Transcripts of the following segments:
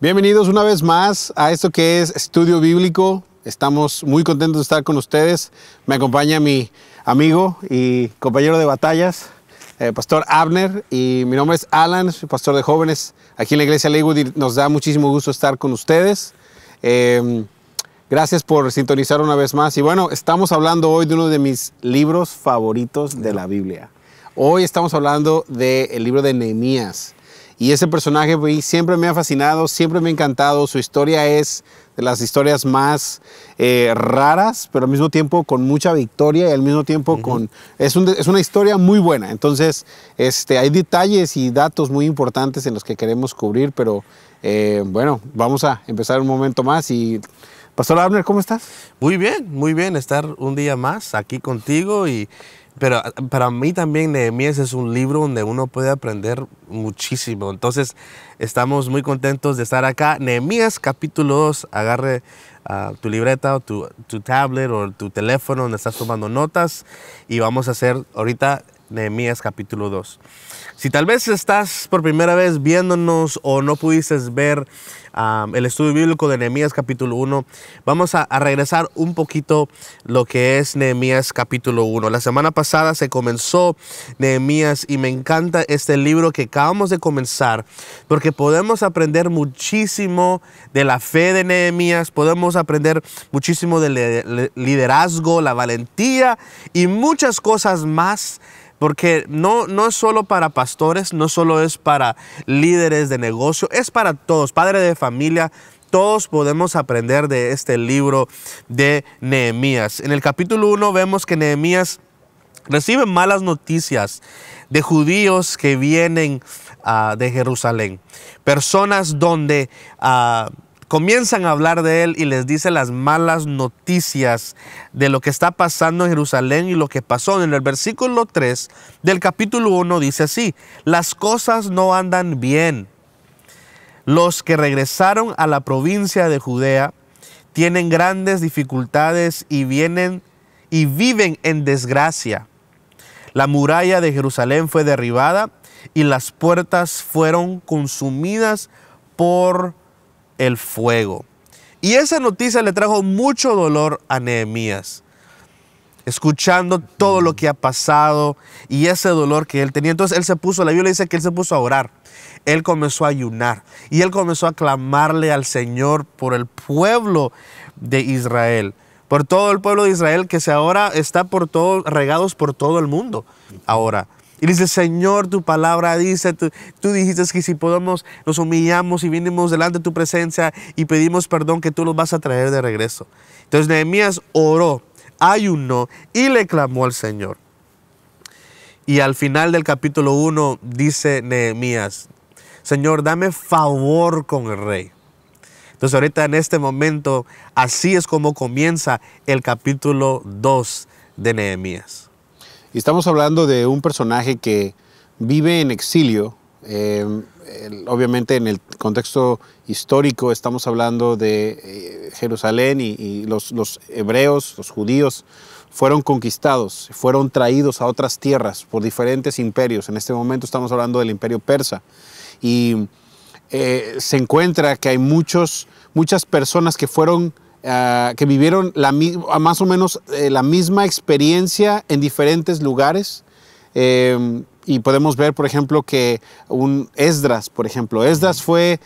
Bienvenidos una vez más a esto que es Estudio Bíblico. Estamos muy contentos de estar con ustedes. Me acompaña mi amigo y compañero de batallas, eh, Pastor Abner, y mi nombre es Alan, soy pastor de jóvenes aquí en la iglesia Lakewood y nos da muchísimo gusto estar con ustedes. Em, gracias por sintonizar una vez más. Y bueno, estamos hablando hoy de uno de mis libros favoritos de la Biblia. Hoy estamos hablando del libro de Nehemías. Y ese personaje siempre me ha fascinado, siempre me ha encantado. Su historia es de las historias más eh, raras, pero al mismo tiempo con mucha victoria y al mismo tiempo con... Es, una historia muy buena. Entonces, este, hay detalles y datos muy importantes en los que queremos cubrir, pero eh, bueno, vamos a empezar un momento más y... Pastor Abner, ¿cómo estás? Muy bien, muy bien estar un día más aquí contigo y pero para mí también Nehemías es un libro donde uno puede aprender muchísimo. Entonces estamos muy contentos de estar acá. Nehemías capítulo 2, agarre ah, tu libreta o tu, tu, tablet o tu teléfono donde estás tomando notas y vamos a hacer ahorita Nehemías capítulo 2. Si tal vez estás por primera vez viéndonos o no pudiste ver el estudio bíblico de Nehemías capítulo 1, vamos a, regresar un poquito lo que es Nehemías capítulo 1. La semana pasada se comenzó Nehemías y me encanta este libro que acabamos de comenzar porque podemos aprender muchísimo de la fe de Nehemías, podemos aprender muchísimo del liderazgo, la valentía y muchas cosas más porque no, no es solo para pastores, no solo es para líderes de negocio, es para todos, padre de familia, todos podemos aprender de este libro de Nehemías. En el capítulo 1 vemos que Nehemías recibe malas noticias de judíos que vienen ah, de Jerusalén, personas donde... Ah, comienzan a hablar de él y les dice las malas noticias de lo que está pasando en Jerusalén y lo que pasó. En el versículo 3 del capítulo 1 dice así, las cosas no andan bien. Los que regresaron a la provincia de Judea tienen grandes dificultades y vienen y viven en desgracia. La muralla de Jerusalén fue derribada y las puertas fueron consumidas por el fuego. Y esa noticia le trajo mucho dolor a Nehemías, escuchando todo lo que ha pasado y ese dolor que él tenía. Entonces él se puso, la Biblia dice que él se puso a orar, él comenzó a ayunar y él comenzó a clamarle al Señor por el pueblo de Israel, por todo el pueblo de Israel que se ahora está por todos regados por todo el mundo. Ahora, y dice, Señor, tu palabra dice, tú, dijiste que si podemos, nos humillamos y vinimos delante de tu presencia y pedimos perdón que tú los vas a traer de regreso. Entonces Nehemías oró, ayunó y le clamó al Señor. Y al final del capítulo 1 dice Nehemías, Señor, dame favor con el rey. Entonces ahorita en este momento, así es como comienza el capítulo 2 de Nehemías. Y estamos hablando de un personaje que vive en exilio. Em, obviamente en el contexto histórico estamos hablando de eh, Jerusalén y, los, hebreos, los judíos, fueron conquistados, fueron traídos a otras tierras por diferentes imperios. En este momento estamos hablando del imperio persa. Y eh, se encuentra que hay muchos, muchas personas que fueron Ah, que vivieron más o menos eh, la misma experiencia en diferentes lugares. Em, y podemos ver, por ejemplo, que un Esdras, por ejemplo, Esdras fue,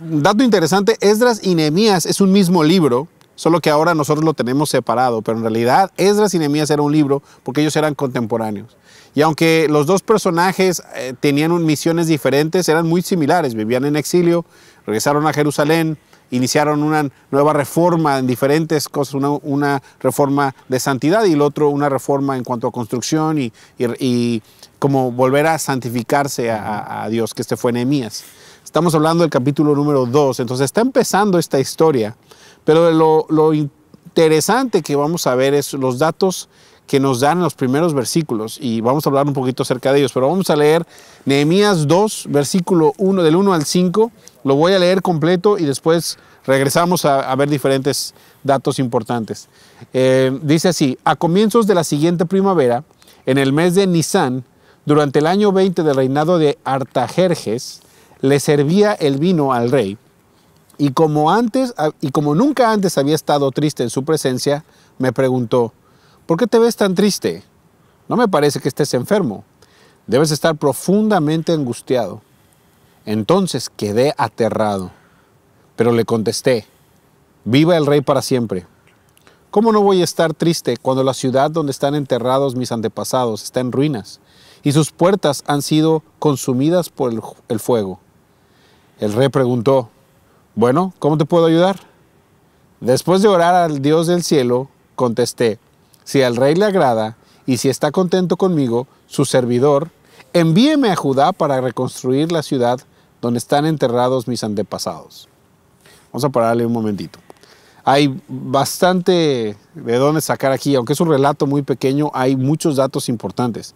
un eh, dato interesante, Esdras y Nehemías es un mismo libro, solo que ahora nosotros lo tenemos separado, pero en realidad Esdras y Nehemías era un libro porque ellos eran contemporáneos. Y aunque los dos personajes eh, tenían misiones diferentes, eran muy similares, vivían en exilio, regresaron a Jerusalén, iniciaron una nueva reforma en diferentes cosas, una, reforma de santidad y el otro una reforma en cuanto a construcción y, y, como volver a santificarse a, Dios, que este fue Nehemías. Estamos hablando del capítulo número 2, entonces está empezando esta historia, pero lo, interesante que vamos a ver es los datos que nos dan los primeros versículos y vamos a hablar un poquito acerca de ellos, pero vamos a leer Nehemías 2, versículo 1 del 1 al 5 lo voy a leer completo y después regresamos a, ver diferentes datos importantes. Eh, dice así, a comienzos de la siguiente primavera, en el mes de Nisan, durante el año 20 del reinado de Artajerjes, le servía el vino al rey, y como, antes, ah, y como nunca antes había estado triste en su presencia, me preguntó, ¿por qué te ves tan triste? No me parece que estés enfermo. Debes estar profundamente angustiado. Entonces quedé aterrado, pero le contesté, viva el rey para siempre. ¿Cómo no voy a estar triste cuando la ciudad donde están enterrados mis antepasados está en ruinas y sus puertas han sido consumidas por el, fuego? El rey preguntó, bueno, ¿cómo te puedo ayudar? Después de orar al Dios del cielo, contesté, si al rey le agrada y si está contento conmigo, su servidor, envíeme a Judá para reconstruir la ciudad donde están enterrados mis antepasados. Vamos a pararle un momentito. Hay bastante de dónde sacar aquí, aunque es un relato muy pequeño, hay muchos datos importantes.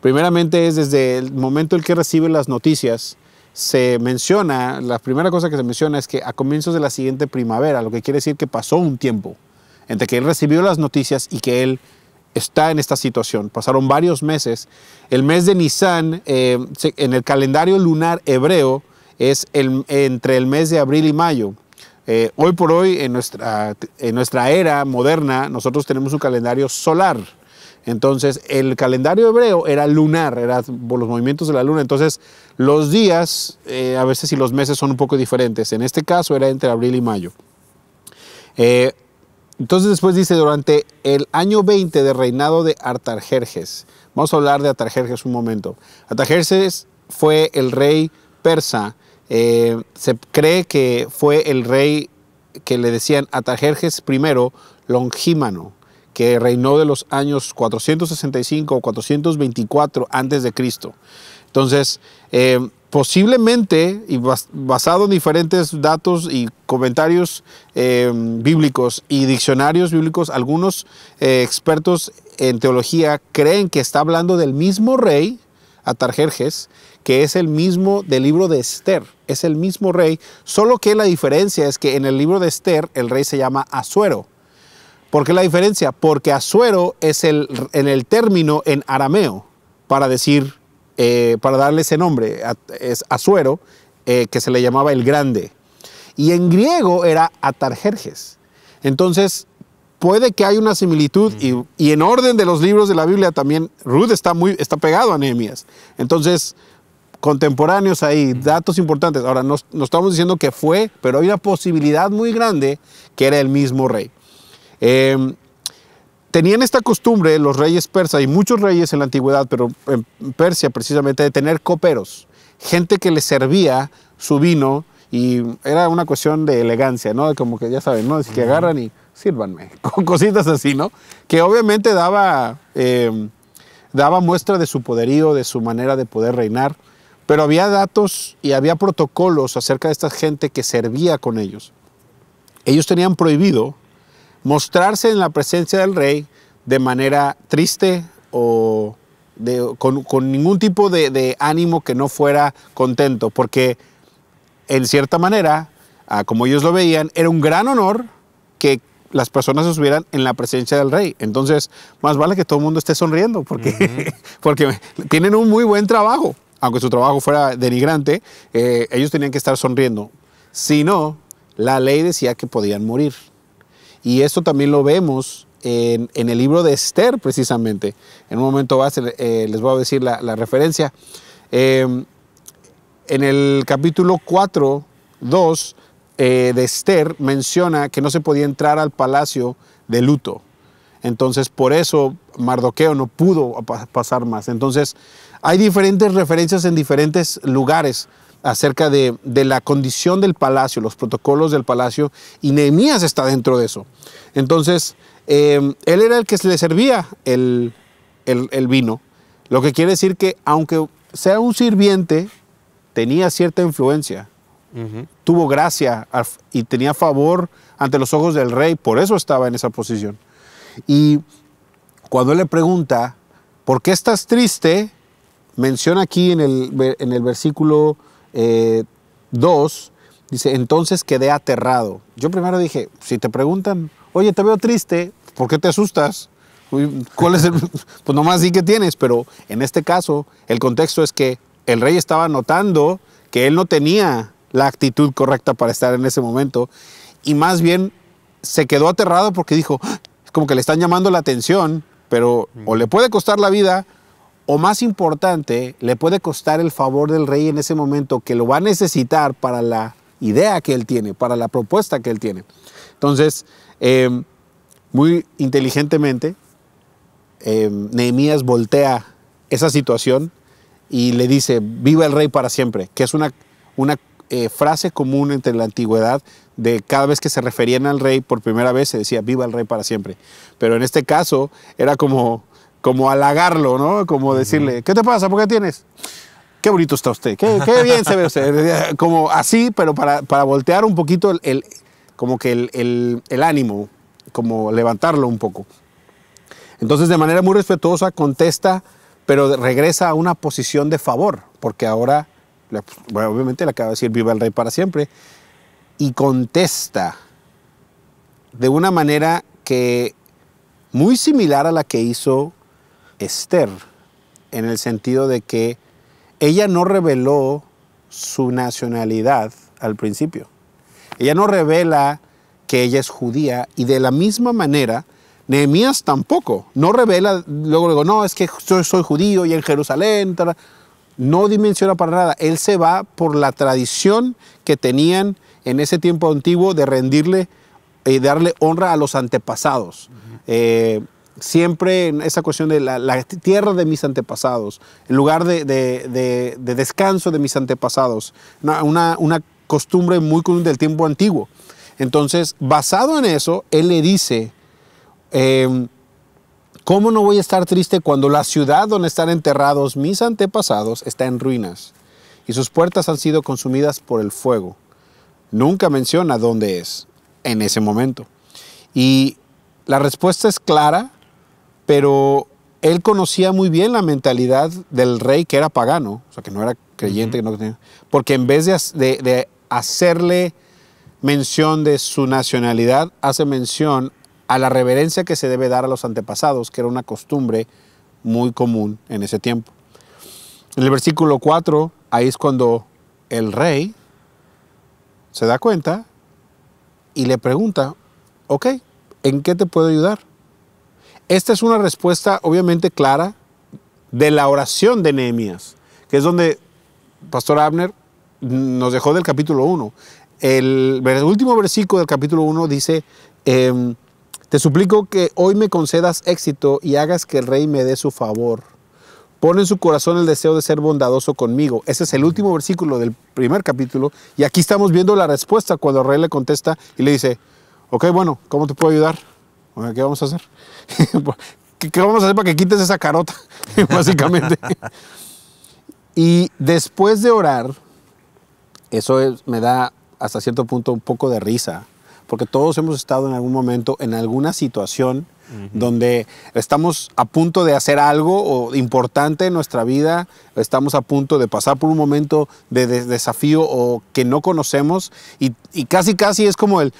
Primeramente es desde el momento en que recibe las noticias, se menciona, la primera cosa que se menciona es que a comienzos de la siguiente primavera, lo que quiere decir que pasó un tiempo entre que él recibió las noticias y que él está en esta situación. Pasaron varios meses. El mes de Nisan, eh, en el calendario lunar hebreo, es el, entre el mes de abril y mayo. Eh, hoy por hoy, en nuestra, en nuestra era moderna, nosotros tenemos un calendario solar. Entonces, el calendario hebreo era lunar, era por los movimientos de la luna. Entonces, los días, eh, a veces y los meses son un poco diferentes. En este caso, era entre abril y mayo. Entonces después dice, durante el año 20 de reinado de Artajerjes, vamos a hablar de Artajerjes un momento. Artajerjes fue el rey persa, eh, se cree que fue el rey que le decían Artajerjes I Longímano, que reinó de los años 465 o 424 antes de Cristo. Entonces, eh, posiblemente, y basado en diferentes datos y comentarios em, bíblicos y diccionarios bíblicos, algunos eh, expertos en teología creen que está hablando del mismo rey, Atarjerjes, que es el mismo del libro de Esther, es el mismo rey, solo que la diferencia es que en el libro de Esther el rey se llama Asuero. ¿Por qué la diferencia? Porque Asuero es el, en el término en arameo para decir eh, para darle ese nombre, es Azuero, eh, que se le llamaba el Grande. Y en griego era Atarjerjes. Entonces, puede que haya una similitud y, en orden de los libros de la Biblia también Ruth está, muy, está pegado a Nehemías. Entonces, contemporáneos ahí, datos importantes. Ahora, no, no, estamos diciendo que fue, pero hay una posibilidad muy grande que era el mismo rey. Eh, tenían esta costumbre los reyes persas y muchos reyes en la antigüedad, pero en Persia precisamente, de tener coperos, gente que les servía su vino y era una cuestión de elegancia, ¿no? Como que ya saben, ¿no? que agarran y sírvanme, con cositas así, ¿no? Que obviamente daba, em, daba muestra de su poderío, de su manera de poder reinar, pero había datos y había protocolos acerca de esta gente que servía con ellos. Ellos tenían prohibido mostrarse en la presencia del rey de manera triste o con, ningún tipo de, ánimo que no fuera contento, porque en cierta manera, ah, como ellos lo veían, era un gran honor que las personas estuvieran en la presencia del rey. Entonces, más vale que todo el mundo esté sonriendo, porque, tienen un muy buen trabajo. Aunque su trabajo fuera denigrante, eh, ellos tenían que estar sonriendo. Si no, la ley decía que podían morir. Y esto también lo vemos en, el libro de Esther, precisamente. En un momento va eh, les voy a decir la, referencia. Em, en el capítulo 4, 2 eh, de Esther menciona que no se podía entrar al palacio de luto. Entonces, por eso Mardoqueo no pudo pasar más. Entonces, hay diferentes referencias en diferentes lugares acerca de, la condición del palacio, los protocolos del palacio, y Nehemías está dentro de eso. Entonces, eh, él era el que le servía el, vino, lo que quiere decir que aunque sea un sirviente, tenía cierta influencia. Tuvo gracia y tenía favor ante los ojos del rey, por eso estaba en esa posición. Y cuando él le pregunta, ¿por qué estás triste? Menciona aquí en el, en el versículo eh, dos, dice, entonces quedé aterrado. Yo primero dije, si te preguntan, oye, te veo triste, ¿por qué te asustas? ¿Cuál es el...? pues nomás sí que tienes, pero en este caso el contexto es que el rey estaba notando que él no tenía la actitud correcta para estar en ese momento y más bien se quedó aterrado porque dijo, es ah", como que le están llamando la atención, pero o le puede costar la vida o más importante, le puede costar el favor del rey en ese momento que lo va a necesitar para la idea que él tiene, para la propuesta que él tiene. Entonces, em, muy inteligentemente, em, Nehemías voltea esa situación y le dice, viva el rey para siempre, que es una, una eh, frase común entre la antigüedad de cada vez que se referían al rey por primera vez se decía, viva el rey para siempre. Pero en este caso era como, como halagarlo, ¿no? Como decirle, ¿qué te pasa? ¿Por qué tienes? Qué bonito está usted, qué, bien se ve usted. Eh, como así, pero para, para voltear un poquito el, como que el, el, el, ánimo, como levantarlo un poco. Entonces, de manera muy respetuosa, contesta, pero regresa a una posición de favor, porque ahora, pues, bueno, obviamente le acaba de decir viva el rey para siempre, y contesta de una manera que muy similar a la que hizo Esther, en el sentido de que ella no reveló su nacionalidad al principio. Ella no revela que ella es judía y de la misma manera Nehemías tampoco. No revela, luego digo, no, es que yo soy judío y en Jerusalén. no dimensiona para nada. Él se va por la tradición que tenían en ese tiempo antiguo de rendirle y darle honra a los antepasados siempre en esa cuestión de la, tierra de mis antepasados, el lugar de, descanso de mis antepasados, una, costumbre muy común del tiempo antiguo. Entonces, basado en eso, él le dice, em, ¿cómo no voy a estar triste cuando la ciudad donde están enterrados mis antepasados está en ruinas y sus puertas han sido consumidas por el fuego? Nunca menciona dónde es en ese momento. Y la respuesta es clara, pero él conocía muy bien la mentalidad del rey que era pagano, o sea, que no era creyente, que porque en vez de, de, hacerle mención de su nacionalidad, hace mención a la reverencia que se debe dar a los antepasados, que era una costumbre muy común en ese tiempo. En el versículo 4, ahí es cuando el rey se da cuenta y le pregunta, ok, ¿en qué te puedo ayudar? Esta es una respuesta obviamente clara de la oración de Nehemías, que es donde Pastor Abner nos dejó del capítulo 1. El, último versículo del capítulo 1 dice, em, te suplico que hoy me concedas éxito y hagas que el rey me dé su favor. Pone en su corazón el deseo de ser bondadoso conmigo. Ese es el último versículo del primer capítulo. Y aquí estamos viendo la respuesta cuando el rey le contesta y le dice, ok, bueno, ¿cómo te puedo ayudar? ¿qué vamos a hacer? Pues, ¿Qué, vamos a hacer para que quites esa carota? Básicamente. y después de orar, eso es, me da hasta cierto punto un poco de risa, porque todos hemos estado en algún momento en alguna situación donde estamos a punto de hacer algo importante en nuestra vida, estamos a punto de pasar por un momento de, desafío o que no conocemos y casi casi es como el,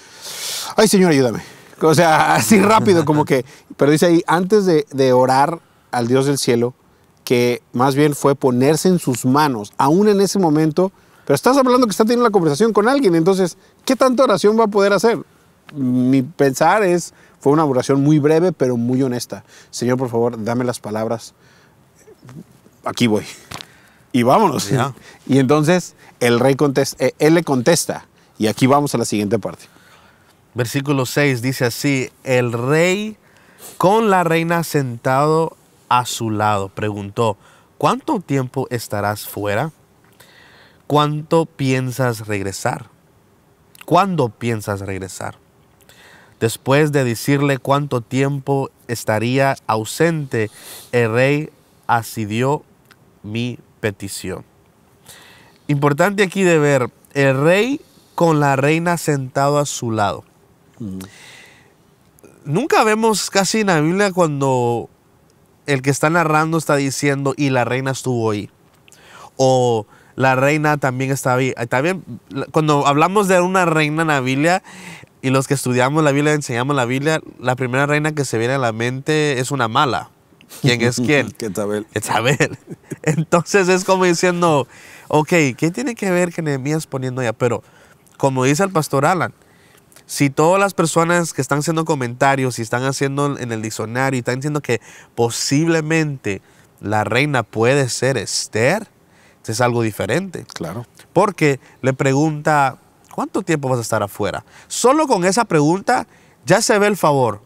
ay Señor, ayúdame o sea, así rápido, como que. Pero dice ahí, antes de, orar al Dios del cielo, que más bien fue ponerse en sus manos, aún en ese momento. Pero estás hablando que está teniendo la conversación con alguien, entonces, ¿qué tanta oración va a poder hacer? Mi pensar es, fue una oración muy breve, pero muy honesta. Señor, por favor, dame las palabras. Aquí voy. Y vámonos. Y entonces el rey eh, él le contesta. Y aquí vamos a la siguiente parte. Versículo 6 dice así, el rey con la reina sentado a su lado preguntó, ¿cuánto tiempo estarás fuera? ¿Cuánto piensas regresar? ¿Cuándo piensas regresar? Después de decirle cuánto tiempo estaría ausente, el rey asidió mi petición. Importante aquí de ver, el rey con la reina sentado a su lado. Nunca vemos casi en la Biblia cuando el que está narrando está diciendo y la reina estuvo ahí. O la reina también está ahí. También cuando hablamos de una reina en la Biblia y los que estudiamos la Biblia, enseñamos la Biblia, la primera reina que se viene a la mente es una mala. ¿Quién es quién? que Entonces es como diciendo, ok, ¿qué tiene que ver que Nehemías poniendo allá? Pero como dice el pastor Alan, si todas las personas que están haciendo comentarios y están haciendo en el diccionario y están diciendo que posiblemente la reina puede ser Esther, es algo diferente. Claro. Porque le pregunta, ¿cuánto tiempo vas a estar afuera? Solo con esa pregunta ya se ve el favor.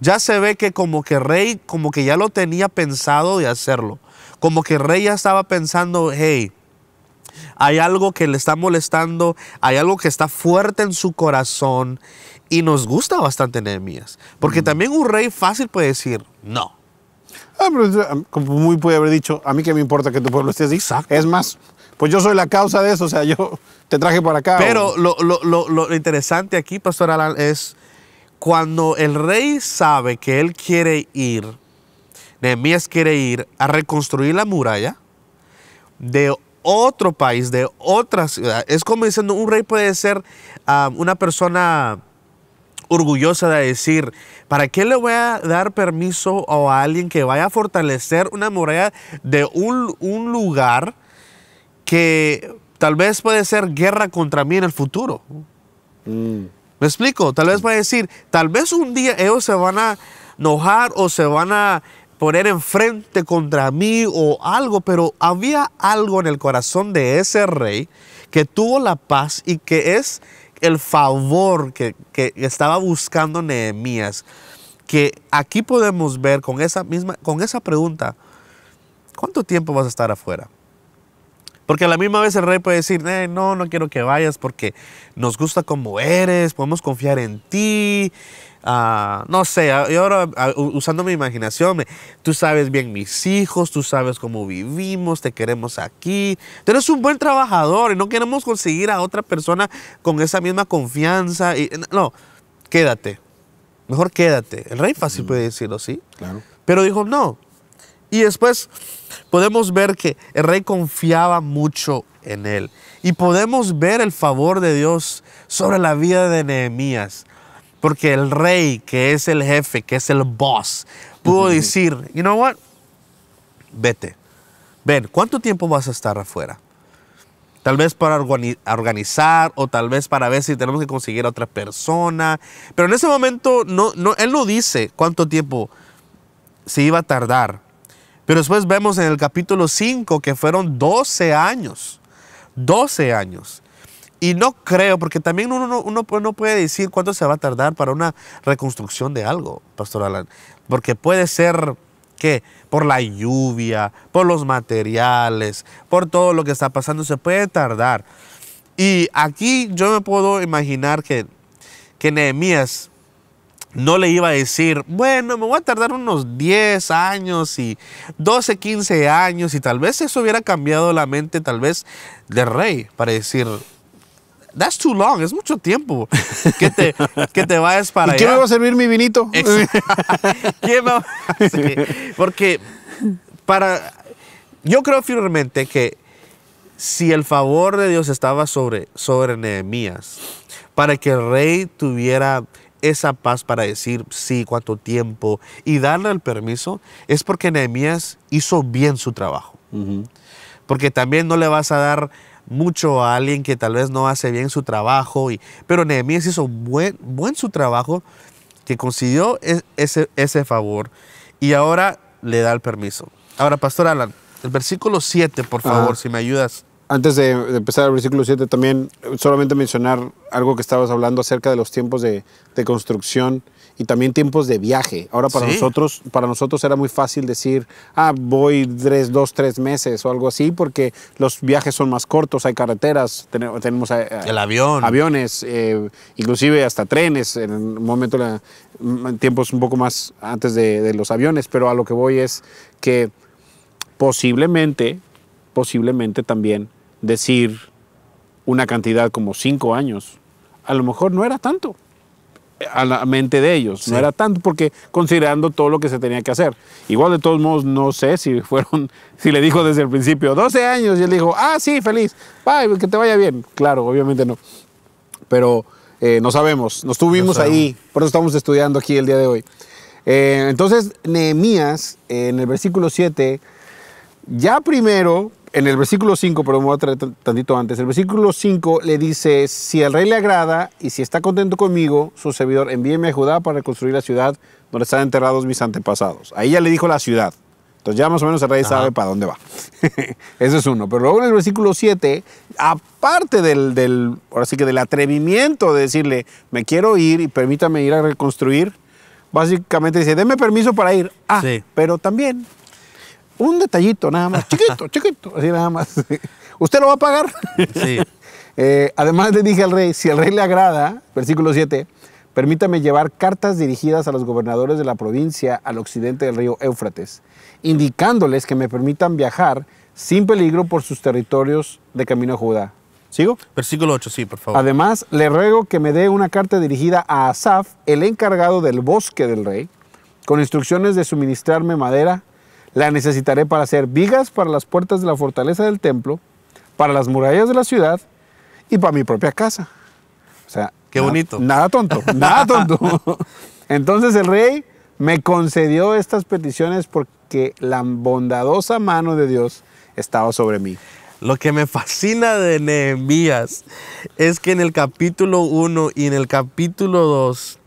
Ya se ve que como que Rey, como que ya lo tenía pensado de hacerlo. Como que Rey ya estaba pensando, hey, hay algo que le está molestando, hay algo que está fuerte en su corazón y nos gusta bastante Nehemías. Porque mm. también un rey fácil puede decir no. Ah, pero, eh, como muy puede haber dicho, a mí que me importa que tu pueblo esté así. Es más, pues yo soy la causa de eso, o sea, yo te traje para acá. Pero lo, interesante aquí, Pastor Alan, es cuando el rey sabe que él quiere ir, Nehemías quiere ir a reconstruir la muralla, de otro país, de otra ciudad. Es como diciendo, un rey puede ser ah, una persona orgullosa de decir, ¿para qué le voy a dar permiso a alguien que vaya a fortalecer una muralla de un, lugar que tal vez puede ser guerra contra mí en el futuro? Mm. ¿Me explico? Tal vez va a decir, tal vez un día ellos se van a enojar o se van a poner enfrente contra mí o algo, pero había algo en el corazón de ese rey que tuvo la paz y que es el favor que, estaba buscando Nehemías. Que aquí podemos ver con esa misma, con esa pregunta, ¿cuánto tiempo vas a estar afuera? Porque a la misma vez el rey puede decir, eh, no, no quiero que vayas porque nos gusta como eres, podemos confiar en ti, Ah, no sé, yo ahora usando mi imaginación, tú sabes bien mis hijos, tú sabes cómo vivimos, te queremos aquí. Tú eres un buen trabajador y no queremos conseguir a otra persona con esa misma confianza. Y, no, quédate. Mejor quédate. El rey fácil mm. puede decirlo, ¿sí? Claro. Pero dijo, no. Y después podemos ver que el rey confiaba mucho en él. Y podemos ver el favor de Dios sobre la vida de Nehemías. Porque el rey, que es el jefe, que es el boss, pudo decir, you know what, vete. Ven, ¿cuánto tiempo vas a estar afuera? Tal vez para organizar o tal vez para ver si tenemos que conseguir a otra persona. Pero en ese momento, no, no, él no dice cuánto tiempo se iba a tardar. Pero después vemos en el capítulo 5 que fueron 12 años. 12 años. Y no creo, porque también uno no puede decir cuánto se va a tardar para una reconstrucción de algo, Pastor Alan. Porque puede ser que por la lluvia, por los materiales, por todo lo que está pasando, se puede tardar. Y aquí yo me puedo imaginar que, que Nehemías no le iba a decir, bueno, me voy a tardar unos 10 años y 12, 15 años y tal vez eso hubiera cambiado la mente tal vez del rey para decir, that's too long, es mucho tiempo que te, que te vayas para ¿Y ¿Quién me va a servir mi vinito? ¿Quién va? porque para, yo creo firmemente que si el favor de Dios estaba sobre, sobre Nehemías, para que el rey tuviera esa paz para decir sí, cuánto tiempo y darle el permiso, es porque Nehemías hizo bien su trabajo. Porque también no le vas a dar mucho a alguien que tal vez no hace bien su trabajo. Y, pero Nehemías hizo buen, buen su trabajo, que consiguió e, ese, ese favor y ahora le da el permiso. Ahora, Pastor Alan, el versículo 7, por favor, si me ayudas. Antes de, empezar el versículo 7, también solamente mencionar algo que estabas hablando acerca de los tiempos de, de construcción y también tiempos de viaje. Ahora para, nosotros, para nosotros era muy fácil decir, ah, voy tres, dos, tres meses o algo así, porque los viajes son más cortos, hay carreteras, tenemos, eh, eh, el avión. aviones, eh, inclusive hasta trenes, en un momento, tiempos un poco más antes de, de los aviones, pero a lo que voy es que posiblemente, posiblemente también decir una cantidad como cinco años, a lo mejor no era tanto a la mente de ellos. No era tanto porque considerando todo lo que se tenía que hacer. Igual de todos modos, no sé si fueron, si le dijo desde el principio 12 años y él dijo, ah, sí, feliz, que te vaya bien. Claro, obviamente no. Pero eh, no sabemos, nos tuvimos ahí, por eso estamos estudiando aquí el día de hoy. Eh, entonces, Nehemías, en el versículo 7, ya primero en el versículo 5, pero me voy a traer tantito antes, el versículo 5 le dice, si al rey le agrada y si está contento conmigo, su servidor, envíeme a Judá para reconstruir la ciudad donde están enterrados mis antepasados. Ahí ya le dijo la ciudad. Entonces ya más o menos el rey sabe para dónde va. Ese es uno. Pero luego en el versículo 7, aparte del, ahora sí que del atrevimiento de decirle, me quiero ir y permítame ir a reconstruir, básicamente dice, deme permiso para ir. Ah, pero también un detallito nada más, chiquito, chiquito, así nada más. ¿Usted lo va a pagar? Sí. Eh, además le dije al rey, si al rey le agrada, versículo 7, permítame llevar cartas dirigidas a los gobernadores de la provincia al occidente del río Éufrates, indicándoles que me permitan viajar sin peligro por sus territorios de camino a Judá. ¿Sigo? Versículo 8, sí, por favor. Además, le ruego que me dé una carta dirigida a Asaf, el encargado del bosque del rey, con instrucciones de suministrarme madera la necesitaré para hacer vigas para las puertas de la fortaleza del templo, para las murallas de la ciudad y para mi propia casa. O sea, qué bonito. Nada tonto, nada tonto. Entonces el rey me concedió estas peticiones porque la bondadosa mano de Dios estaba sobre mí. Lo que me fascina de Nehemías es que en el capítulo 1 y en el capítulo 2,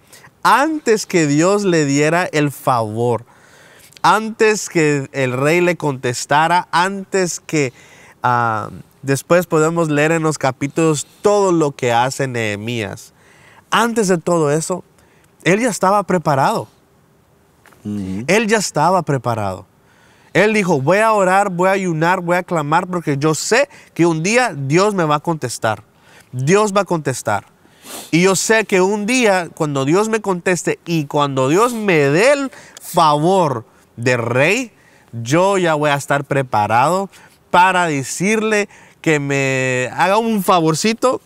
antes que Dios le diera el favor, antes que el rey le contestara, antes que ah, después podemos leer en los capítulos todo lo que hace Nehemías. Antes de todo eso, él ya estaba preparado. Mm. Él ya estaba preparado. Él dijo, voy a orar, voy a ayunar, voy a clamar, porque yo sé que un día Dios me va a contestar. Dios va a contestar. Y yo sé que un día, cuando Dios me conteste y cuando Dios me dé el favor de rey, yo ya voy a estar preparado para decirle que me haga un favorcito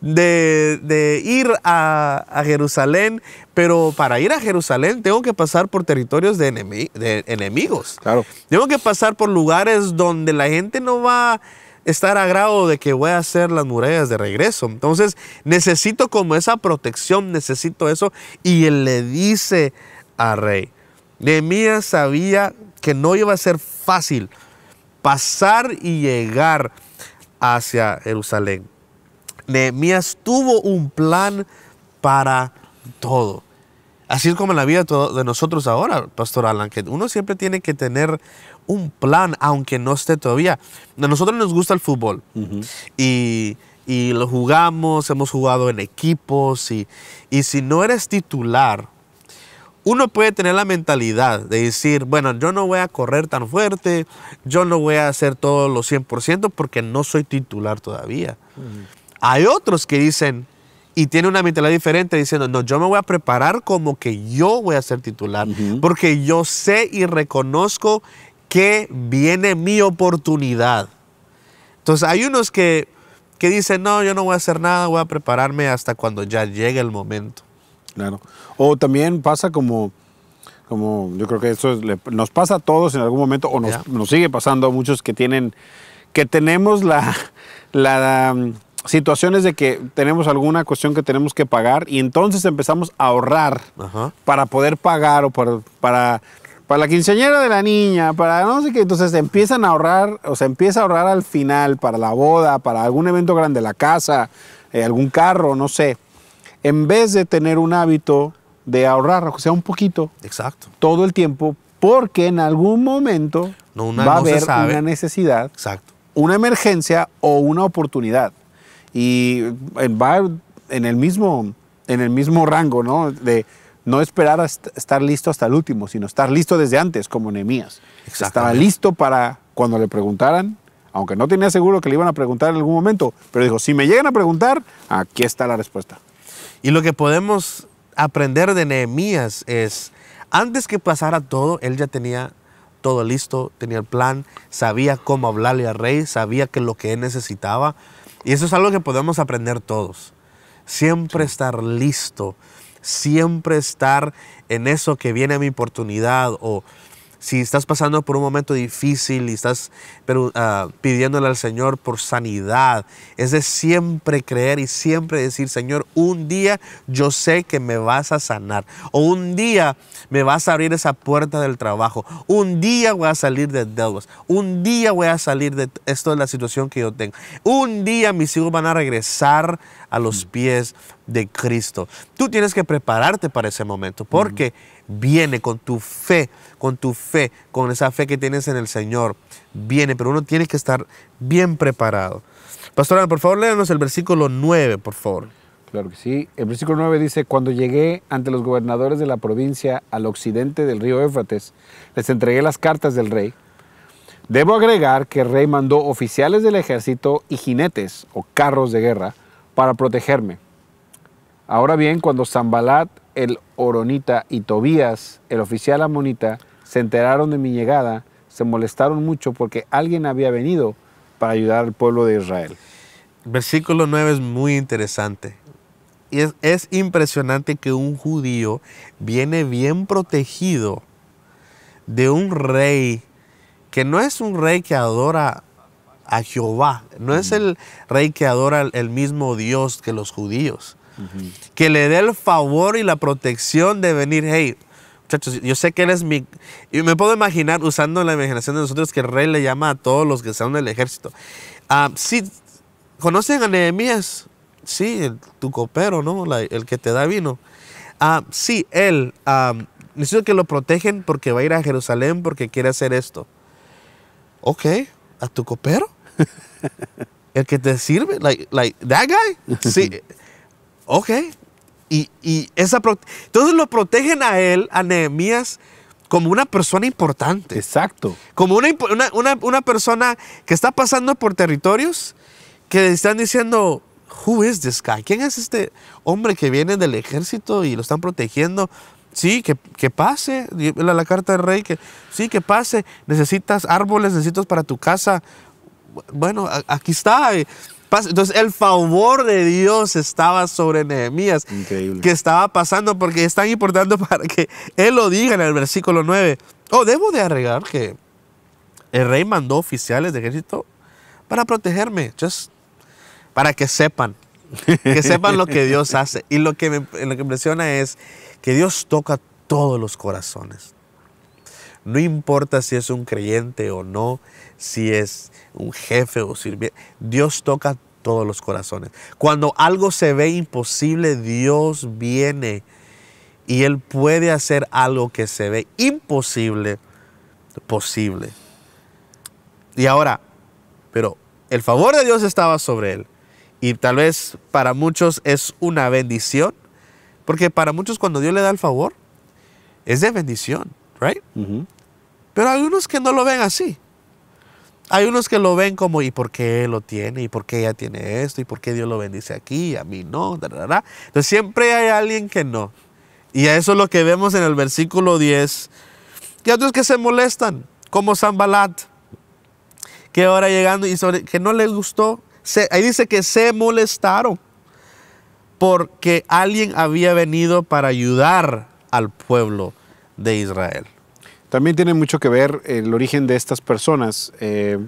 de, ir a, Jerusalén, pero para ir a Jerusalén tengo que pasar por territorios de, enemigos. Claro. Tengo que pasar por lugares donde la gente no va a estar a grado de que voy a hacer las murallas de regreso. Entonces necesito como esa protección, necesito eso. Y él le dice a rey, Nehemías sabía que no iba a ser fácil pasar y llegar hacia Jerusalén. Nehemías tuvo un plan para todo. Así es como en la vida de nosotros ahora, Pastor Alan, que uno siempre tiene que tener un plan, aunque no esté todavía. A nosotros nos gusta el fútbol y, lo jugamos, hemos jugado en equipos y si no eres titular, uno puede tener la mentalidad de decir, bueno, yo no voy a correr tan fuerte, yo no voy a hacer todo los 100% porque no soy titular todavía. Hay otros que dicen, y tienen una mentalidad diferente diciendo, no, yo me voy a preparar como que yo voy a ser titular, porque yo sé y reconozco que viene mi oportunidad. Entonces hay unos que, que dicen, no, yo no voy a hacer nada, voy a prepararme hasta cuando ya llegue el momento. Claro. O también pasa como, como yo creo que eso nos pasa a todos en algún momento, o nos, sigue pasando a muchos que tienen, que tenemos la, la mm, situaciones de que tenemos alguna cuestión que tenemos que pagar y entonces empezamos a ahorrar para poder pagar o para, para la quinceañera de la niña, para no sé qué. Entonces empiezan a ahorrar, o se empieza a ahorrar al final para la boda, para algún evento grande, la casa, eh, algún carro, no sé en vez de tener un hábito de ahorrar, o sea, un poquito. Exacto. Todo el tiempo, porque en algún momento va a haber una necesidad, Exacto. una emergencia o una oportunidad. Y eh, va en el mismo, en el mismo rango, ¿no? De no esperar a estar listo hasta el último, sino estar listo desde antes, como Nehemías. Estaba listo para cuando le preguntaran, aunque no tenía seguro que le iban a preguntar en algún momento, pero dijo, si me llegan a preguntar, aquí está la respuesta. Y lo que podemos aprender de Nehemías es, antes que pasara todo, él ya tenía todo listo, tenía el plan, sabía cómo hablarle al rey, sabía que lo que él necesitaba. Y eso es algo que podemos aprender todos. Siempre estar listo, siempre estar en eso que viene mi oportunidad o si estás pasando por un momento difícil y estás ah, pidiéndole al Señor por sanidad, es de siempre creer y siempre decir, Señor, un día yo sé que me vas a sanar, o un día me vas a abrir esa puerta del trabajo, un día voy a salir de deudas, un día voy a salir de esto es la situación que yo tengo, un día mis hijos van a regresar a los mm. pies de Cristo. Tú tienes que prepararte para ese momento, porque viene con tu fe, con tu fe, con esa fe que tienes en el Señor. Viene, pero uno tiene que estar bien preparado. Pastor, por favor, léanos el versículo 9, por favor. Claro que sí. El versículo 9 dice, cuando llegué ante los gobernadores de la provincia al occidente del río Éfrates, les entregué las cartas del rey. Debo agregar que el rey mandó oficiales del ejército y jinetes o carros de guerra para protegerme. Ahora bien, cuando Zambalat el Oronita y Tobías, el oficial amonita, se enteraron de mi llegada, se molestaron mucho porque alguien había venido para ayudar al pueblo de Israel. Versículo 9 es muy interesante. Es, es impresionante que un judío viene bien protegido de un rey que no es un rey que adora a Jehová, no es mm. el rey que adora el mismo Dios que los judíos que le dé el favor y la protección de venir, hey, muchachos, yo sé que él es mi... Y me puedo imaginar, usando la imaginación de nosotros, que el rey le llama a todos los que están del ejército. Ah, sí, ¿conocen a Nehemías? Sí, tu copero, ¿no? el que te da vino. Ah, sí, él. Ah, necesito que lo protegen porque va a ir a Jerusalén porque quiere hacer esto. Ok, a tu copero. el que te sirve, like, like that guy. Sí. Ok. Y, esa entonces lo protegen a él, a Nehemías, como una persona importante. Exacto. Como una, persona que está pasando por territorios que le están diciendo, Who is this guy? ¿Quién es este hombre que viene del ejército y lo están protegiendo? Sí, que, pase, la, la carta del rey, que sí, que pase, necesitas árboles, necesitas para tu casa. Bueno, aquí está. Eh, entonces el favor de Dios estaba sobre Nehemías, Increíble. que estaba pasando, porque están importando para que él lo diga en el versículo 9. Oh, debo de agregar que el rey mandó oficiales de ejército para protegerme, just para que sepan, que sepan lo que Dios hace. Y lo que me lo que impresiona es que Dios toca todos los corazones. No importa si es un creyente o no, si es un jefe o sirviente. Dios toca todos los corazones. Cuando algo se ve imposible, Dios viene y Él puede hacer algo que se ve imposible, posible. Y ahora, pero el favor de Dios estaba sobre Él. Y tal vez para muchos es una bendición, porque para muchos cuando Dios le da el favor, es de bendición, ¿right? Pero hay unos que no lo ven así. Hay unos que lo ven como, ¿y por qué lo tiene? ¿Y por qué ella tiene esto? ¿Y por qué Dios lo bendice aquí? Y a mí no. Entonces siempre hay alguien que no. Y a eso es lo que vemos en el versículo 10. Y otros que se molestan, como Zambalat, que ahora llegando y sobre, que no les gustó. ahí dice que se molestaron porque alguien había venido para ayudar al pueblo de Israel. También tiene mucho que ver el origen de estas personas. Eh,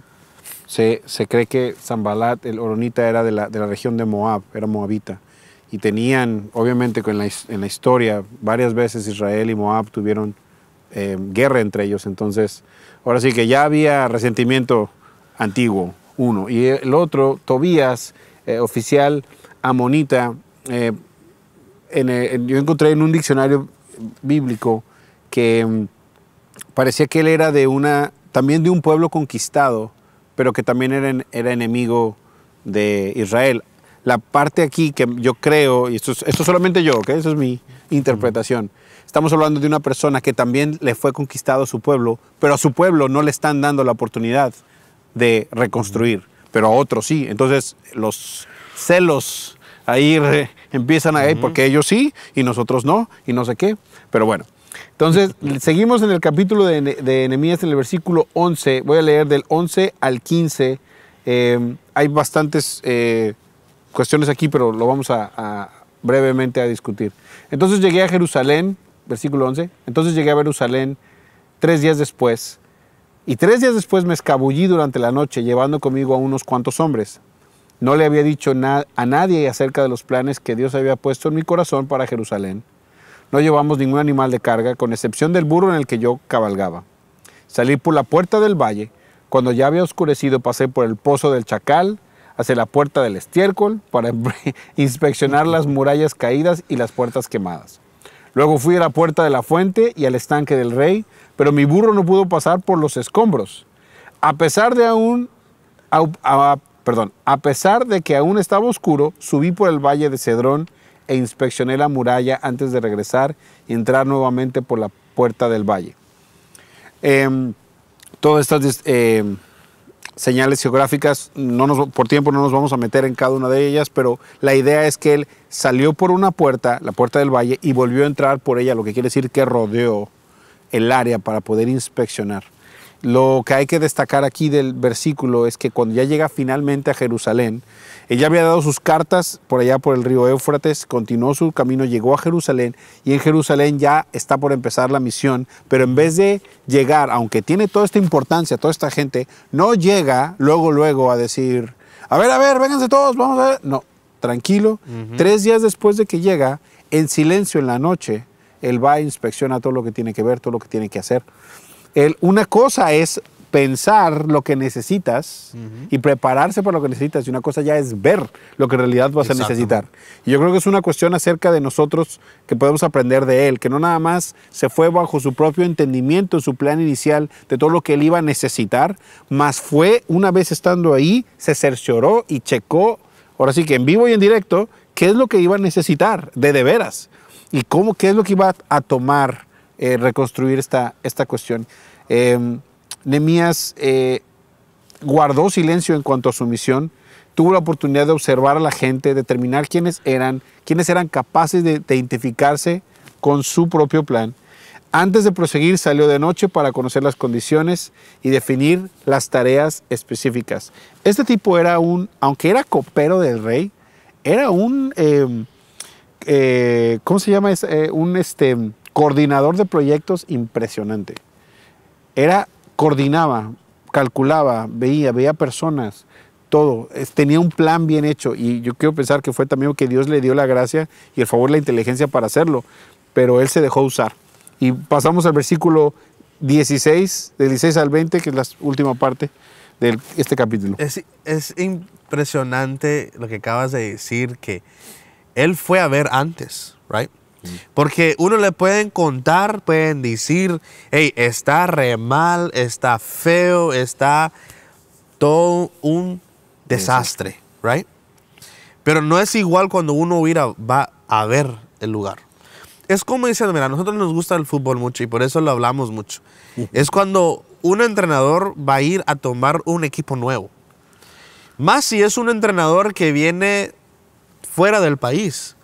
se, cree que Zambalat, el Oronita, era de la, región de Moab, era moabita. Y tenían, obviamente, en la, en la historia, varias veces Israel y Moab tuvieron eh, guerra entre ellos. Entonces, ahora sí que ya había resentimiento antiguo, uno. Y el otro, Tobías, eh, oficial amonita, yo encontré en un diccionario bíblico que mm, parecía que él era de una, también de un pueblo conquistado, pero que también era, enemigo de Israel. La parte aquí que yo creo, y esto es, esto solamente yo, que esa es mi interpretación. Estamos hablando de una persona que también le fue conquistado su pueblo, pero a su pueblo no le están dando la oportunidad de reconstruir, pero a otros sí. Entonces los celos ahí empiezan a, ir porque ellos sí y nosotros no, y no sé qué. Pero bueno, entonces, seguimos en el capítulo de, de Enemías, en el versículo 11. Voy a leer del 11 al 15. Em, hay bastantes eh, cuestiones aquí, pero lo vamos a, brevemente a discutir. Entonces llegué a Jerusalén, versículo 11. Entonces llegué a Jerusalén tres días después. Y tres días después me escabullí durante la noche, llevando conmigo a unos cuantos hombres. No le había dicho a nadie acerca de los planes que Dios había puesto en mi corazón para Jerusalén no llevamos ningún animal de carga, con excepción del burro en el que yo cabalgaba. Salí por la puerta del valle. Cuando ya había oscurecido, pasé por el pozo del chacal hacia la puerta del estiércol para inspeccionar las murallas caídas y las puertas quemadas. Luego fui a la puerta de la fuente y al estanque del rey, pero mi burro no pudo pasar por los escombros. A pesar de aún, perdón, a pesar de que aún estaba oscuro, subí por el valle de Cedrón e inspeccioné la muralla antes de regresar y entrar nuevamente por la puerta del valle. Em, todas estas em, señales geográficas, no por tiempo no nos vamos a meter en cada una de ellas, pero la idea es que él salió por una puerta, la puerta del valle, y volvió a entrar por ella, lo que quiere decir que rodeó el área para poder inspeccionar. Lo que hay que destacar aquí del versículo es que cuando ya llega finalmente a Jerusalén, ella eh, había dado sus cartas por allá por el río Éufrates, continuó su camino, llegó a Jerusalén y en Jerusalén ya está por empezar la misión, pero en vez de llegar, aunque tiene toda esta importancia, toda esta gente, no llega luego, luego a decir, a ver, a ver, vénganse todos, vamos a ver. No, tranquilo. Tres días después de que llega, en silencio en la noche, él va e inspecciona todo lo que tiene que ver, todo lo que tiene que hacer. Él, una cosa es pensar lo que necesitas y prepararse para lo que necesitas. Y una cosa ya es ver lo que en realidad vas a necesitar. Y yo creo que es una cuestión acerca de nosotros que podemos aprender de él, que no nada más se fue bajo su propio entendimiento, su plan inicial de todo lo que él iba a necesitar, más fue una vez estando ahí, se cercioró y checó, ahora sí que en vivo y en directo, qué es lo que iba a necesitar de de veras y cómo, qué es lo que iba a tomar eh, reconstruir esta, esta cuestión. Eh, Nemías eh, guardó silencio en cuanto a su misión, tuvo la oportunidad de observar a la gente, determinar quiénes eran, quiénes eran capaces de, identificarse con su propio plan. Antes de proseguir, salió de noche para conocer las condiciones y definir las tareas específicas. Este tipo era un, aunque era copero del rey, era un, em, eh, ¿cómo se llama? Eh, un este, coordinador de proyectos impresionante. Era coordinaba, calculaba, veía, veía personas, todo, tenía un plan bien hecho y yo quiero pensar que fue también que Dios le dio la gracia y el favor, la inteligencia para hacerlo, pero él se dejó usar. Y pasamos al versículo 16, del 16 al 20, que es la última parte de este capítulo. Es, es impresionante lo que acabas de decir, que él fue a ver antes, ¿right? Porque uno le pueden contar, pueden decir, hey, está re mal, está feo, está todo un desastre, ¿right? Pero no es igual cuando uno va a ver el lugar. Es como diciendo, mira, nosotros nos gusta el fútbol mucho y por eso lo hablamos mucho. Uh. Es cuando un entrenador va a ir a tomar un equipo nuevo. Más si es un entrenador que viene fuera del país.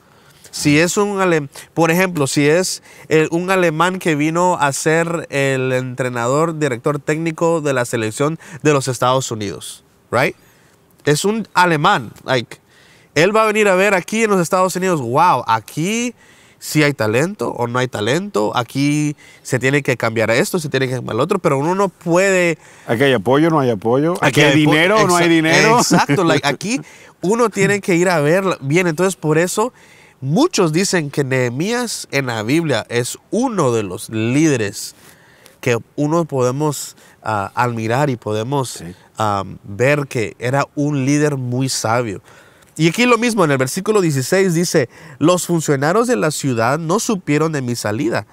Si es un alemán, por ejemplo, si es eh, un alemán que vino a ser el entrenador, director técnico de la selección de los Estados Unidos, right? Es un alemán, like, él va a venir a ver aquí en los Estados Unidos, wow, aquí sí hay talento o no hay talento, aquí se tiene que cambiar esto, se tiene que cambiar el otro, pero uno no puede... Aquí hay apoyo, no hay apoyo, aquí, hay, dinero, o no hay dinero. Exacto, like, aquí uno tiene que ir a ver bien, entonces por eso Muchos dicen que Nehemías en la Biblia es uno de los líderes que uno podemos ah, admirar y podemos ver que era un líder muy sabio. Y aquí lo mismo, en el versículo 16 dice, los funcionarios de la ciudad no supieron de mi salida,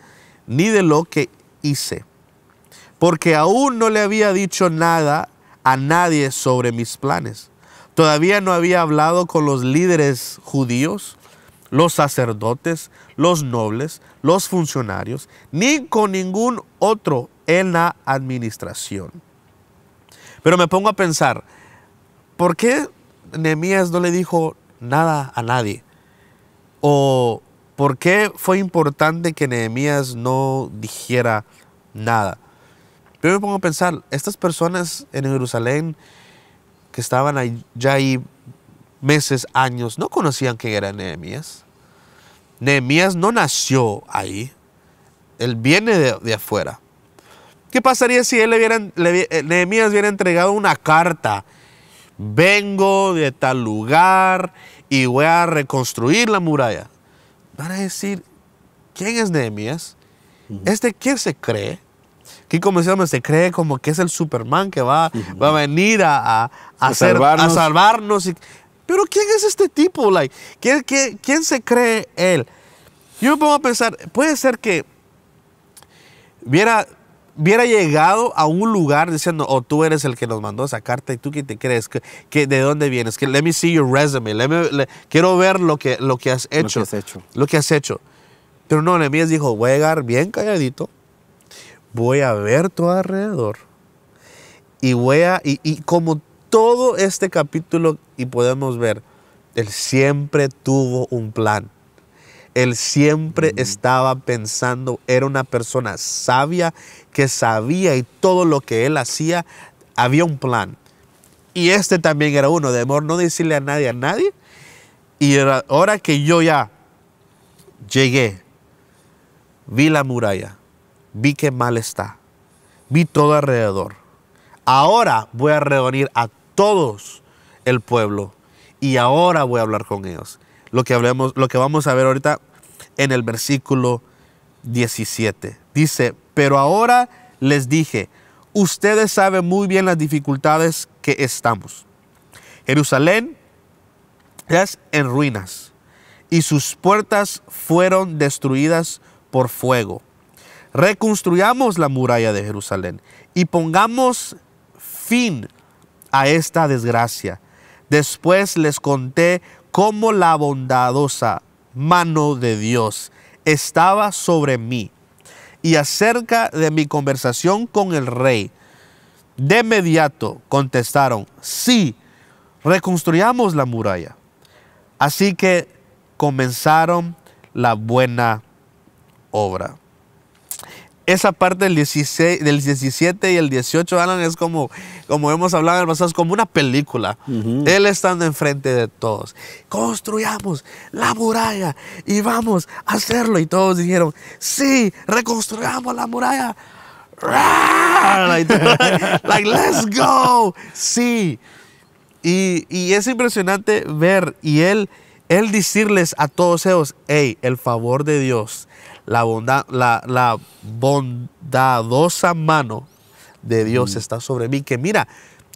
ni de lo que hice, porque aún no le había dicho nada a nadie sobre mis planes. Todavía no había hablado con los líderes judíos los sacerdotes, los nobles, los funcionarios, ni con ningún otro en la administración. Pero me pongo a pensar, ¿por qué Nehemías no le dijo nada a nadie? ¿O por qué fue importante que Nehemías no dijera nada? Pero me pongo a pensar, estas personas en Jerusalén que estaban ya ahí meses, años, no conocían que era Nehemías. Nehemías no nació ahí. Él viene de, afuera. ¿Qué pasaría si él le hubiera, eh, Nehemías hubiera entregado una carta? Vengo de tal lugar y voy a reconstruir la muralla. Van a decir, ¿quién es Nehemías? ¿Este quién se cree? a se cree como que es el Superman que va, a venir a, salvarnos. A salvarnos pero ¿quién es este tipo? Like, ¿quién, se cree él? Yo me pongo a pensar, puede ser que hubiera, llegado a un lugar diciendo, o oh, tú eres el que nos mandó esa carta y tú qué te crees, que, de dónde vienes, que let me see your resume, quiero ver lo que, lo que has hecho. Lo que has hecho. Lo que has hecho. Pero no, Nehemías dijo, voy a llegar bien calladito, voy a ver todo alrededor y voy a, y, y como todo este capítulo y podemos ver, Él siempre tuvo un plan. Él siempre estaba pensando, era una persona sabia que sabía y todo lo que él hacía, había un plan. Y este también era uno, de amor no decirle a nadie, a nadie. Y ahora que yo ya llegué, vi la muralla, vi que mal está, vi todo alrededor. Ahora voy a reunir a todos el pueblo. Y ahora voy a hablar con ellos. Lo que, hablemos, lo que vamos a ver ahorita en el versículo 17. Dice, pero ahora les dije, ustedes saben muy bien las dificultades que estamos. Jerusalén es en ruinas y sus puertas fueron destruidas por fuego. Reconstruyamos la muralla de Jerusalén y pongamos fin a esta desgracia. Después les conté cómo la bondadosa mano de Dios estaba sobre mí y acerca de mi conversación con el rey. De inmediato contestaron, sí, reconstruyamos la muralla. Así que comenzaron la buena obra esa parte del, 16, del 17 y el 18, Alan, es como, como hemos hablado en el pasado, es como una película. Él estando enfrente de todos. Construyamos la muralla y vamos a hacerlo. Y todos dijeron, sí, reconstruyamos la muralla. Like, let's go. Sí. Y, y, es impresionante ver y él, él decirles a todos ellos, hey, el favor de Dios la, bondad, la, bondadosa mano de Dios mm. está sobre mí. Que mira,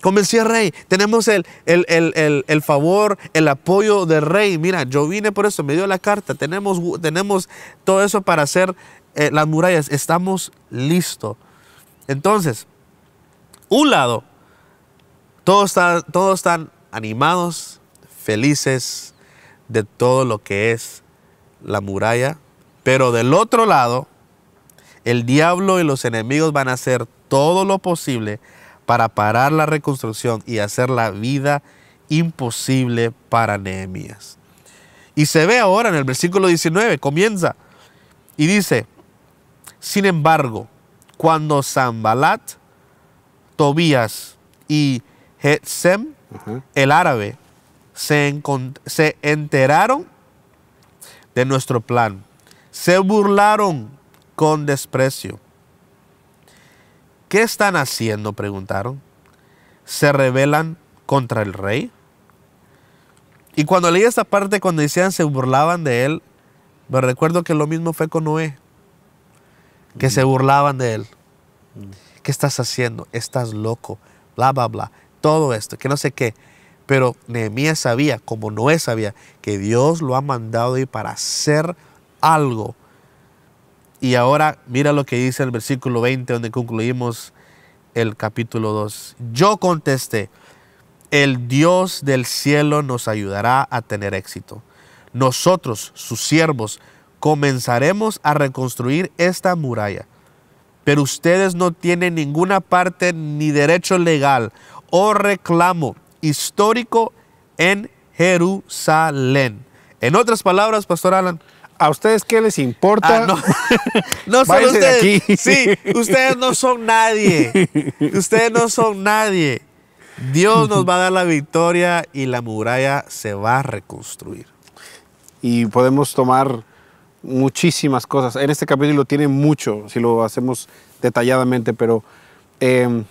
convencí decía Rey, tenemos el, el, favor, el apoyo del Rey. Mira, yo vine por eso, me dio la carta, tenemos, tenemos todo eso para hacer eh, las murallas, estamos listos. Entonces, un lado, todos están animados, felices de todo lo que es la muralla pero del otro lado, el diablo y los enemigos van a hacer todo lo posible para parar la reconstrucción y hacer la vida imposible para Nehemías. Y se ve ahora en el versículo 19, comienza y dice, sin embargo, cuando Zambalat, Tobías y Hetzem, el árabe, se enteraron de nuestro plan, se burlaron con desprecio. ¿Qué están haciendo? preguntaron. ¿Se rebelan contra el rey? Y cuando leí esta parte, cuando decían se burlaban de él, me recuerdo que lo mismo fue con Noé, que se mm. burlaban de él. Mm. ¿Qué estás haciendo? Estás loco, bla, bla, bla. Todo esto, que no sé qué. Pero Nehemías sabía, como Noé sabía, que Dios lo ha mandado y para ser algo. Y ahora mira lo que dice el versículo 20 donde concluimos el capítulo 2. Yo contesté, el Dios del cielo nos ayudará a tener éxito. Nosotros, sus siervos, comenzaremos a reconstruir esta muralla. Pero ustedes no tienen ninguna parte ni derecho legal o reclamo histórico en Jerusalén. En otras palabras, Pastor Alan, ¿A ustedes qué les importa? Ah, no. son ustedes. Sí, ustedes no son nadie. Ustedes no son nadie. Dios nos va a dar la victoria y la muralla se va a reconstruir. Y podemos tomar muchísimas cosas. En este capítulo tiene mucho, si lo hacemos detalladamente, pero em,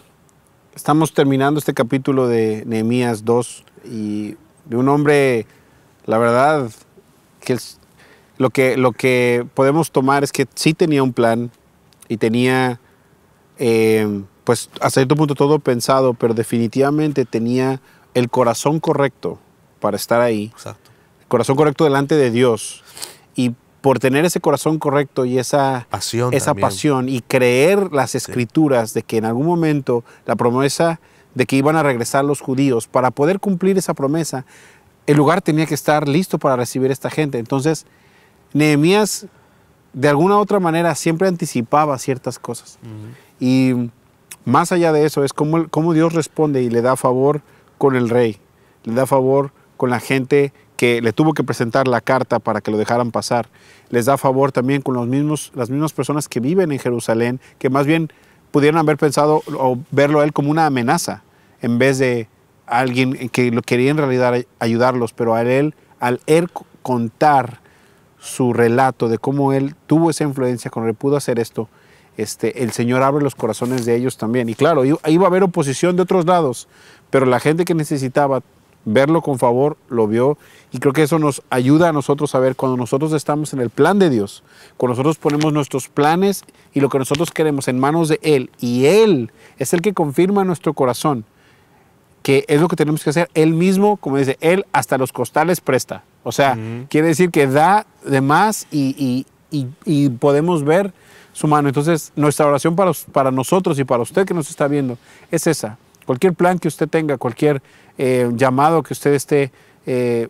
estamos terminando este capítulo de Nehemías 2 y de un hombre, la verdad, que es lo que, lo que podemos tomar es que sí tenía un plan y tenía, em, pues hasta cierto punto todo pensado, pero definitivamente tenía el corazón correcto para estar ahí. corazón correcto delante de Dios. Y por tener ese corazón correcto y esa pasión, esa pasión y creer las escrituras de que en algún momento la promesa de que iban a regresar los judíos, para poder cumplir esa promesa, el lugar tenía que estar listo para recibir a esta gente. Entonces, Nehemías, de alguna u otra manera, siempre anticipaba ciertas cosas. Y más allá de eso, es cómo, Dios responde y le da favor con el rey, le da favor con la gente que le tuvo que presentar la carta para que lo dejaran pasar. Les da favor también con los mismos, las mismas personas que viven en Jerusalén, que más bien pudieran haber pensado o verlo a él como una amenaza, en vez de alguien que lo quería en realidad ayudarlos, pero a él, al él contar su relato de cómo él tuvo esa influencia, con él pudo hacer esto, este, el Señor abre los corazones de ellos también. Y claro, iba a haber oposición de otros lados, pero la gente que necesitaba verlo con favor lo vio y creo que eso nos ayuda a nosotros a ver cuando nosotros estamos en el plan de Dios, cuando nosotros ponemos nuestros planes y lo que nosotros queremos en manos de Él y Él es el que confirma nuestro corazón, que es lo que tenemos que hacer, Él mismo, como dice, Él hasta los costales presta. O sea, quiere decir que da de más y, podemos ver su mano. Entonces, nuestra oración para, nosotros y para usted que nos está viendo es esa. Cualquier plan que usted tenga, cualquier eh, llamado que usted esté eh,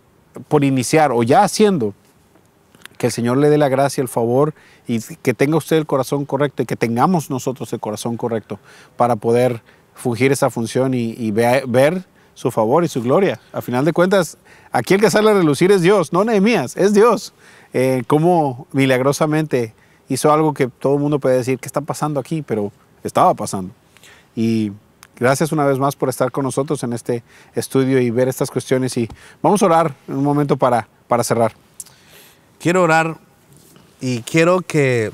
por iniciar o ya haciendo, que el Señor le dé la gracia, el favor y que tenga usted el corazón correcto y que tengamos nosotros el corazón correcto para poder fugir esa función y, ver su favor y su gloria. A final de cuentas, aquí el que sale a relucir es Dios, no Nehemías, es Dios. Eh, cómo como milagrosamente hizo algo que todo el mundo puede decir, ¿qué está pasando aquí? Pero estaba pasando. Y gracias una vez más por estar con nosotros en este estudio y ver estas cuestiones. Y vamos a orar en un momento para, para cerrar. Quiero orar y quiero que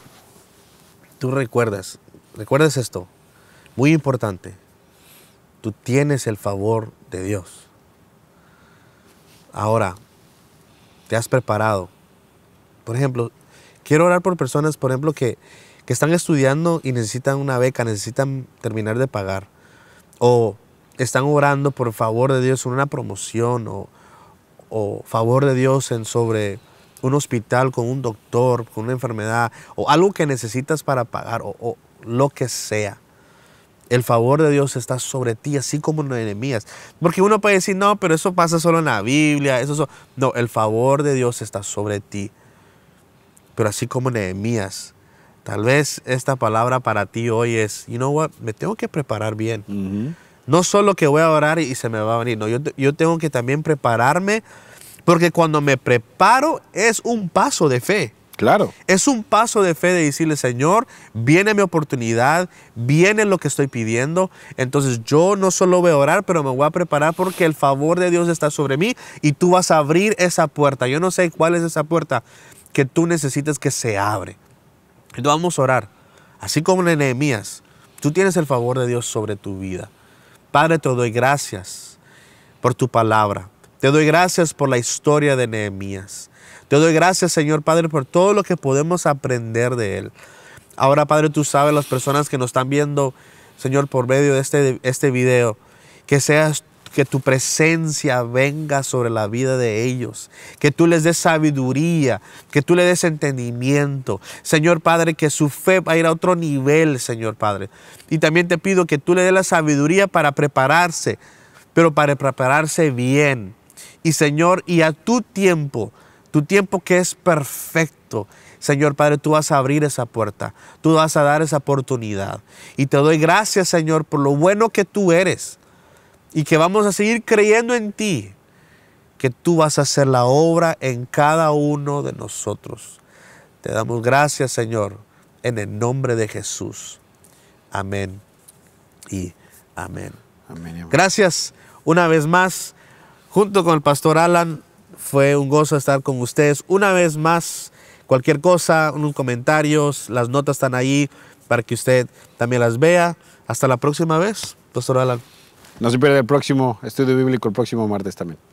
tú recuerdas, recuerdes esto, muy importante. Tú tienes el favor de Dios. Ahora, te has preparado. Por ejemplo, quiero orar por personas, por ejemplo, que, están estudiando y necesitan una beca, necesitan terminar de pagar. O están orando por favor de Dios en una promoción o, favor de Dios en sobre un hospital con un doctor, con una enfermedad o algo que necesitas para pagar o lo que sea. El favor de Dios está sobre ti, así como en Nehemías. Porque uno puede decir, no, pero eso pasa solo en la Biblia. Eso No, el favor de Dios está sobre ti. Pero así como Nehemías. Tal vez esta palabra para ti hoy es, you know what, me tengo que preparar bien. No solo que voy a orar y se me va a venir, no, yo, yo tengo que también prepararme, porque cuando me preparo es un paso de fe. Es un paso de fe de decirle, Señor, viene mi oportunidad, viene lo que estoy pidiendo. Entonces yo no solo voy a orar, pero me voy a preparar porque el favor de Dios está sobre mí y tú vas a abrir esa puerta. Yo no sé cuál es esa puerta que tú necesitas que se abre. Entonces vamos a orar. Así como en Nehemías, tú tienes el favor de Dios sobre tu vida. Padre, te doy gracias por tu palabra. Te doy gracias por la historia de Nehemías. Te doy gracias, Señor Padre, por todo lo que podemos aprender de él. Ahora, Padre, tú sabes las personas que nos están viendo, Señor, por medio de este, este video, que seas que tu presencia venga sobre la vida de ellos, que tú les des sabiduría, que tú les des entendimiento. Señor Padre, que su fe va a ir a otro nivel, Señor Padre. Y también te pido que tú le des la sabiduría para prepararse, pero para prepararse bien, y Señor, y a tu tiempo, tu tiempo que es perfecto, Señor Padre, tú vas a abrir esa puerta, tú vas a dar esa oportunidad. Y te doy gracias, Señor, por lo bueno que tú eres y que vamos a seguir creyendo en ti, que tú vas a hacer la obra en cada uno de nosotros. Te damos gracias, Señor, en el nombre de Jesús. Amén y amén. Gracias una vez más junto con el pastor Alan. Fue un gozo estar con ustedes una vez más. Cualquier cosa, unos comentarios, las notas están ahí para que usted también las vea. Hasta la próxima vez, pastor Alan. No se pierda el próximo estudio bíblico el próximo martes también.